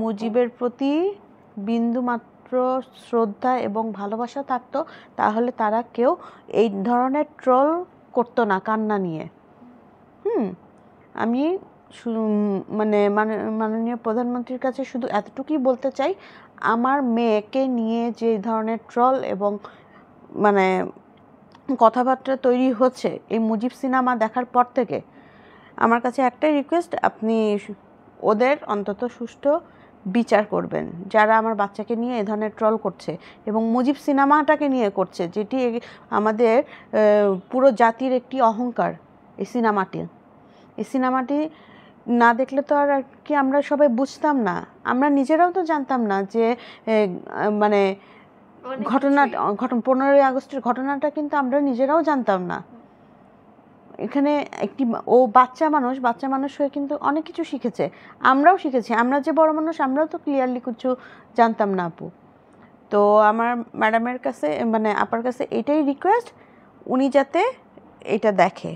মুজিবের প্রতি বিন্দুমাত্র শ্রদ্ধা এবং ভালোবাসা থাকতো তাহলে তারা কেউ এই ধরনের ট্রল করতো না কান্না নিয়ে হুম আমি মানে, মানে মাননীয় প্রধানমন্ত্রীর কাছে শুধু এতটুকুই বলতে চাই আমার মেয়েকে নিয়ে যে ধরনের ট্রল এবং মানে কথাবার্তা তৈরি হচ্ছে এই মুজিব সিনেমা দেখার পর থেকে আমার কাছে একটাই রিকোয়েস্ট আপনি ওদের অন্তত সুষ্ঠু বিচার করবেন যারা আমার বাচ্চাকে নিয়ে এ ধরনের ট্রল করছে এবং মুজিব সিনেমাটাকে নিয়ে করছে যেটি আমাদের পুরো জাতির একটি অহংকার এই সিনেমাটি এই সিনেমাটি না দেখলে তো আর কি আমরা সবাই বুঝতাম না আমরা নিজেরাও তো জানতাম না যে মানে ঘটনা ঘটনা পনেরোই আগস্টের ঘটনাটা কিন্তু আমরা নিজেরাও জানতাম না এখানে একটি ও বাচ্চা মানুষ বাচ্চা মানুষ হয়ে কিন্তু অনেক কিছু শিখেছে আমরাও শিখেছি আমরা যে বড় মানুষ আমরাও তো ক্লিয়ারলি কিছু জানতাম না আপু তো আমার ম্যাডামের কাছে মানে আপার কাছে এটাই রিকোয়েস্ট উনি যাতে এটা দেখে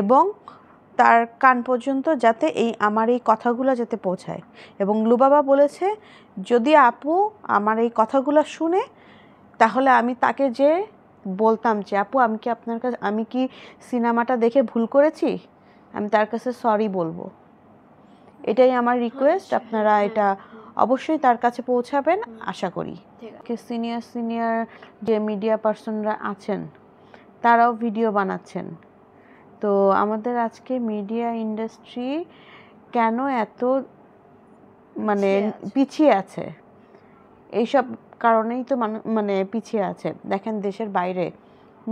এবং তার কান পর্যন্ত যাতে এই আমার এই কথাগুলো যাতে পৌঁছায় এবং লুবাবা বলেছে যদি আপু আমার এই কথাগুলো শুনে তাহলে আমি তাকে যে বলতাম যে আপু আমি কি আপনার কাছে আমি কি সিনেমাটা দেখে ভুল করেছি আমি তার কাছে সরি বলবো এটাই আমার রিকোয়েস্ট আচ্ছা। আপনারা এটা অবশ্যই তার কাছে পৌঁছাবেন আশা করি সিনিয়র সিনিয়র যে মিডিয়া পার্সনরা আছেন তারাও ভিডিও বানাচ্ছেন তো আমাদের আজকে মিডিয়া ইন্ডাস্ট্রি কেন এত মানে পিছিয়ে আছে এইসব কারণেই তো মানে পিছিয়ে আছে দেখেন দেশের বাইরে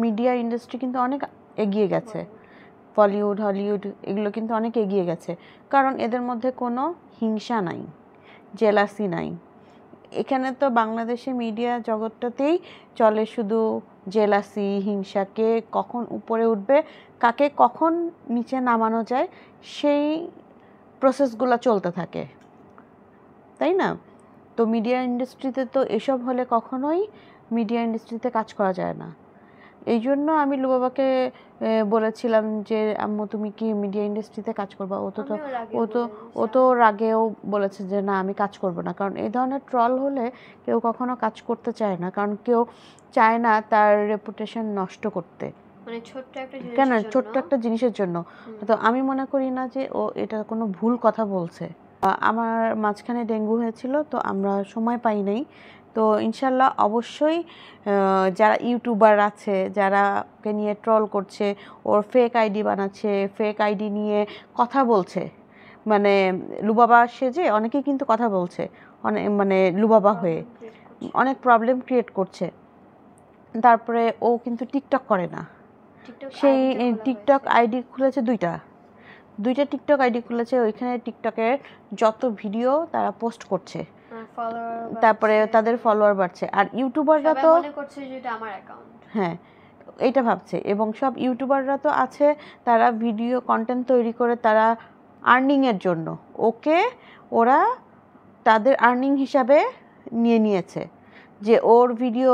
মিডিয়া ইন্ডাস্ট্রি কিন্তু অনেক এগিয়ে গেছে বলিউড হলিউড এগুলো কিন্তু অনেক এগিয়ে গেছে কারণ এদের মধ্যে কোনো হিংসা নাই জেলাসি নাই এখানে তো বাংলাদেশে মিডিয়া জগৎটাতেই চলে শুধু জেলাসি হিংসা কে কখন উপরে উঠবে কাকে কখন নিচে নামানো যায় সেই প্রসেসগুলো চলতে থাকে তাই না তো মিডিয়া ইন্ডাস্ট্রিতে তো এসব হলে কখনোই মিডিয়া ইন্ডাস্ট্রিতে কাজ করা যায় না এই জন্য আমি লুবাবাকে বলেছিলাম যে আম্মু তুমি কি মিডিয়া ইন্ডাস্ট্রিতে কাজ করবা ও তো তো ও তো ও তো আগেও বলেছে যে না আমি কাজ করব না কারণ এই ধরনের ট্রল হলে কেউ কখনো কাজ করতে চায় না কারণ কেউ চায় না তার রেপুটেশন নষ্ট করতে মানে কেন ছোট্ট একটা জিনিসের জন্য তো আমি মনে করি না যে ও এটা কোনো ভুল কথা বলছে আমার মাঝখানে ডেঙ্গু হয়েছিল তো আমরা সময় পাই নাই তো ইনশাল্লাহ অবশ্যই যারা ইউটিউবার আছে যারা কে নিয়ে ট্রল করছে ওর ফেক আইডি বানাচ্ছে ফেক আইডি নিয়ে কথা বলছে মানে লুবাবা সেজে অনেকেই কিন্তু কথা বলছে অনেক মানে লুবাবা হয়ে অনেক প্রবলেম ক্রিয়েট করছে তারপরে ও কিন্তু টিকটক করে না সেই টিকটক আইডি খুলেছে দুইটা দুইটা টিকটক আইডি খুলেছে ওইখানে টিকটকের যত ভিডিও তারা পোস্ট করছে তারপরে তাদের ফলোয়ার বাড়ছে আর ইউটিউবাররা তো হ্যাঁ এটা ভাবছে এবং সব ইউটিউবাররা তো আছে তারা ভিডিও কন্টেন্ট তৈরি করে তারা আর্নিংয়ের জন্য ওকে ওরা তাদের আর্নিং হিসাবে নিয়ে নিয়েছে যে ওর ভিডিও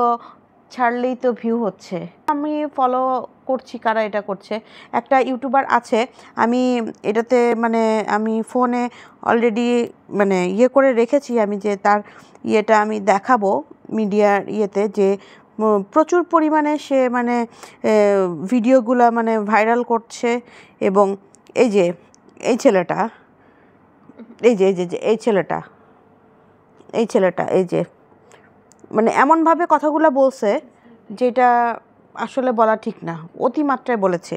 ছাড়লেই তো ভিউ হচ্ছে আমি ফলো করছি কারা এটা করছে একটা ইউটিউবার আছে আমি এটাতে মানে আমি ফোনে অলরেডি মানে ইয়ে করে রেখেছি আমি যে তার ইয়েটা আমি দেখাবো মিডিয়ার ইয়েতে যে প্রচুর পরিমাণে সে মানে ভিডিওগুলো মানে ভাইরাল করছে এবং এই যে এই ছেলেটা এই যে এই যে এই ছেলেটা এই ছেলেটা এই যে মানে এমনভাবে কথাগুলো বলছে যেটা আসলে বলা ঠিক না অতিমাত্রায় বলেছে